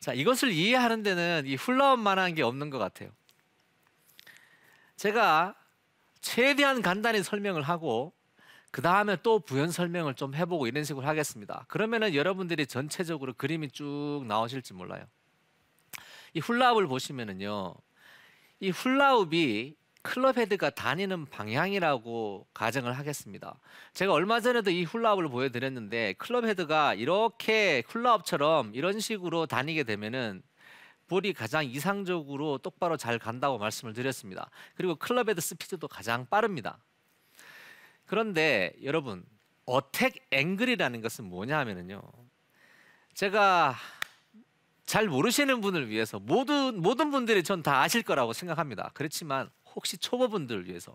자, 이것을 이해하는 데는 이 훌라업만한 게 없는 것 같아요. 제가 최대한 간단히 설명을 하고 그 다음에 또 부연 설명을 좀 해보고 이런 식으로 하겠습니다. 그러면은 여러분들이 전체적으로 그림이 쭉 나오실지 몰라요. 이 훌라업을 보시면은요, 이 훌라업이 클럽 헤드가 다니는 방향이라고 가정을 하겠습니다. 제가 얼마 전에도 이 훌라업을 보여드렸는데 클럽 헤드가 이렇게 훌라업처럼 이런 식으로 다니게 되면은 볼이 가장 이상적으로 똑바로 잘 간다고 말씀을 드렸습니다. 그리고 클럽 헤드 스피드도 가장 빠릅니다. 그런데 여러분 어택 앵글이라는 것은 뭐냐 하면은요. 제가 잘 모르시는 분을 위해서 모든 모든 분들이 전 다 아실 거라고 생각합니다. 그렇지만 혹시 초보분들을 위해서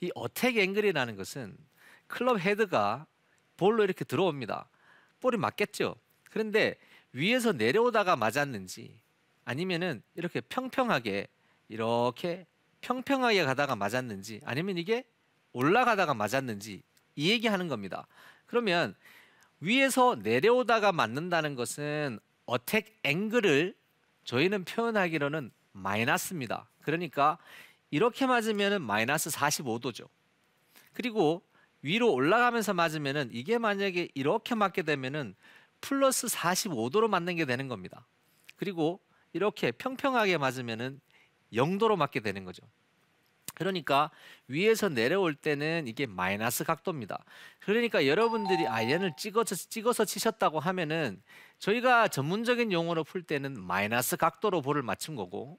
이 어택 앵글이라는 것은 클럽 헤드가 볼로 이렇게 들어옵니다. 볼이 맞겠죠. 그런데 위에서 내려오다가 맞았는지 아니면은 이렇게 평평하게 이렇게 평평하게 가다가 맞았는지 아니면 이게 올라가다가 맞았는지 이 얘기하는 겁니다. 그러면 위에서 내려오다가 맞는다는 것은 어택 앵글을 저희는 표현하기로는 마이너스입니다. 그러니까 이렇게 맞으면 마이너스 45도죠. 그리고 위로 올라가면서 맞으면 이게 만약에 이렇게 맞게 되면 플러스 45도로 맞는 게 되는 겁니다. 그리고 이렇게 평평하게 맞으면 0도로 맞게 되는 거죠. 그러니까 위에서 내려올 때는 이게 마이너스 각도입니다. 그러니까 여러분들이 아이언을 찍어서, 찍어서 치셨다고 하면은 저희가 전문적인 용어로 풀 때는 마이너스 각도로 볼을 맞춘 거고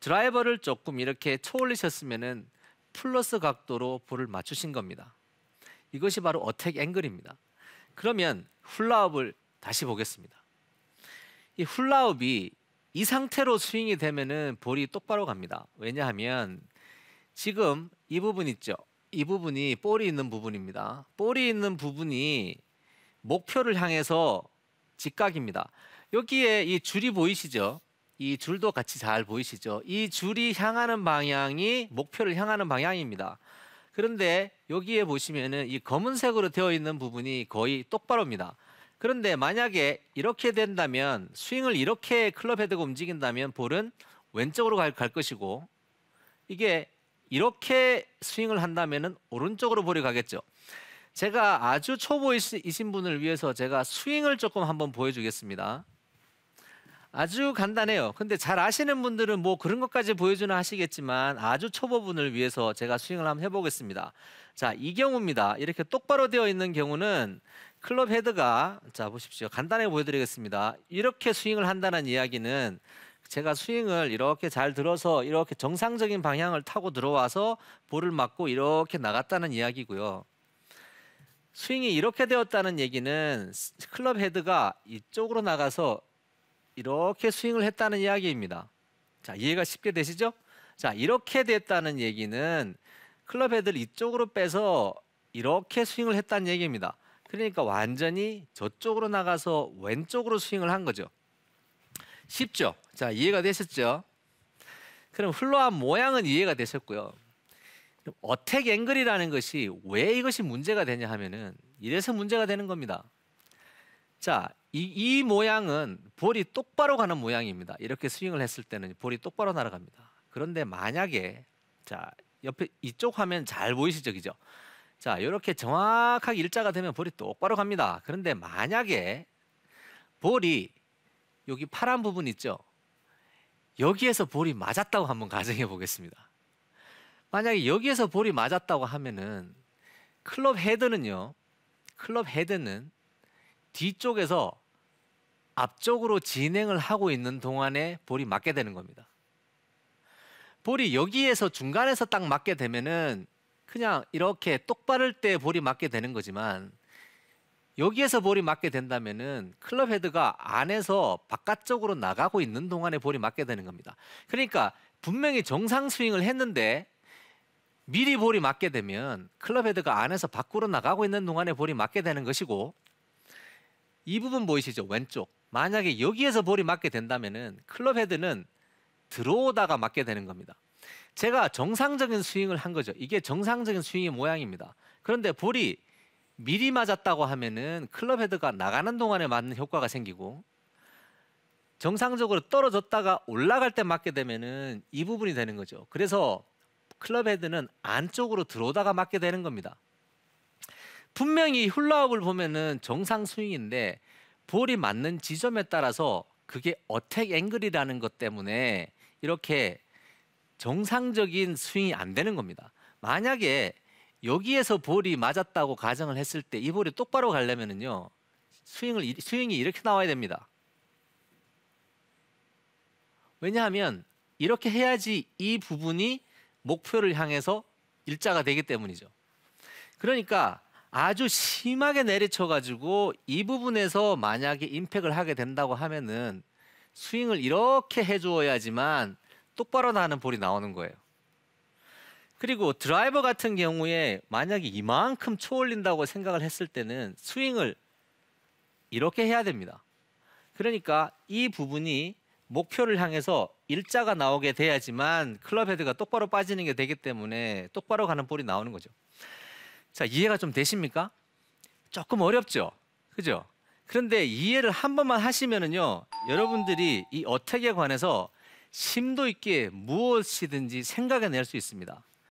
드라이버를 조금 이렇게 초올리셨으면은 플러스 각도로 볼을 맞추신 겁니다. 이것이 바로 어택 앵글입니다. 그러면 훌라업을 다시 보겠습니다. 이 훌라업이 이 상태로 스윙이 되면은 볼이 똑바로 갑니다. 왜냐하면 지금 이 부분 있죠. 이 부분이 볼이 있는 부분입니다. 볼이 있는 부분이 목표를 향해서 직각입니다. 여기에 이 줄이 보이시죠? 이 줄도 같이 잘 보이시죠? 이 줄이 향하는 방향이 목표를 향하는 방향입니다. 그런데 여기에 보시면은 이 검은색으로 되어 있는 부분이 거의 똑바로입니다. 그런데 만약에 이렇게 된다면 스윙을 이렇게 클럽 헤드가 움직인다면 볼은 왼쪽으로 갈, 갈 것이고 이게 이렇게 스윙을 한다면 오른쪽으로 볼이 가겠죠. 제가 아주 초보이신 분을 위해서 제가 스윙을 조금 한번 보여주겠습니다. 아주 간단해요. 근데 잘 아시는 분들은 뭐 그런 것까지 보여주는 하시겠지만 아주 초보분을 위해서 제가 스윙을 한번 해보겠습니다. 자, 이 경우입니다. 이렇게 똑바로 되어 있는 경우는 클럽 헤드가 자 보십시오. 간단하게 보여드리겠습니다. 이렇게 스윙을 한다는 이야기는 제가 스윙을 이렇게 잘 들어서 이렇게 정상적인 방향을 타고 들어와서 볼을 맞고 이렇게 나갔다는 이야기고요. 스윙이 이렇게 되었다는 얘기는 클럽 헤드가 이쪽으로 나가서 이렇게 스윙을 했다는 이야기입니다. 자, 이해가 쉽게 되시죠? 자, 이렇게 됐다는 얘기는 클럽 헤드를 이쪽으로 빼서 이렇게 스윙을 했다는 얘기입니다. 그러니까 완전히 저쪽으로 나가서 왼쪽으로 스윙을 한 거죠. 쉽죠? 자, 이해가 되셨죠? 그럼 훌러한 모양은 이해가 되셨고요. 어택 앵글이라는 것이 왜 이것이 문제가 되냐 하면은 이래서 문제가 되는 겁니다. 자, 이, 이, 모양은 볼이 똑바로 가는 모양입니다. 이렇게 스윙을 했을 때는 볼이 똑바로 날아갑니다. 그런데 만약에 자, 옆에 이쪽 화면 잘 보이시죠? 그죠? 자, 이렇게 정확하게 일자가 되면 볼이 똑바로 갑니다. 그런데 만약에 볼이 여기 파란 부분 있죠? 여기에서 볼이 맞았다고 한번 가정해 보겠습니다. 만약에 여기에서 볼이 맞았다고 하면은 클럽 헤드는요. 클럽 헤드는 뒤쪽에서 앞쪽으로 진행을 하고 있는 동안에 볼이 맞게 되는 겁니다. 볼이 여기에서 중간에서 딱 맞게 되면은 그냥 이렇게 똑바를 때 볼이 맞게 되는 거지만 여기에서 볼이 맞게 된다면은 클럽 헤드가 안에서 바깥쪽으로 나가고 있는 동안에 볼이 맞게 되는 겁니다. 그러니까 분명히 정상 스윙을 했는데 미리 볼이 맞게 되면 클럽 헤드가 안에서 밖으로 나가고 있는 동안에 볼이 맞게 되는 것이고 이 부분 보이시죠? 왼쪽. 만약에 여기에서 볼이 맞게 된다면은 클럽 헤드는 들어오다가 맞게 되는 겁니다. 제가 정상적인 스윙을 한 거죠. 이게 정상적인 스윙의 모양입니다. 그런데 볼이 미리 맞았다고 하면은 클럽 헤드가 나가는 동안에 맞는 효과가 생기고 정상적으로 떨어졌다가 올라갈 때 맞게 되면은 이 부분이 되는 거죠. 그래서 클럽 헤드는 안쪽으로 들어오다가 맞게 되는 겁니다. 분명히 훌라업을 보면은 정상 스윙인데 볼이 맞는 지점에 따라서 그게 어택 앵글이라는 것 때문에 이렇게 정상적인 스윙이 안 되는 겁니다. 만약에 여기에서 볼이 맞았다고 가정을 했을 때 이 볼이 똑바로 가려면은요 스윙을 스윙이 이렇게 나와야 됩니다. 왜냐하면 이렇게 해야지 이 부분이 목표를 향해서 일자가 되기 때문이죠. 그러니까 아주 심하게 내리쳐가지고 이 부분에서 만약에 임팩을 하게 된다고 하면은 스윙을 이렇게 해주어야지만 똑바로 나는 볼이 나오는 거예요. 그리고 드라이버 같은 경우에 만약에 이만큼 초올린다고 생각을 했을 때는 스윙을 이렇게 해야 됩니다. 그러니까 이 부분이 목표를 향해서 일자가 나오게 돼야지만 클럽 헤드가 똑바로 빠지는 게 되기 때문에 똑바로 가는 볼이 나오는 거죠. 자, 이해가 좀 되십니까? 조금 어렵죠? 그죠? 그런데 이해를 한 번만 하시면은요, 여러분들이 이 어택에 관해서 심도 있게 무엇이든지 생각해낼 수 있습니다.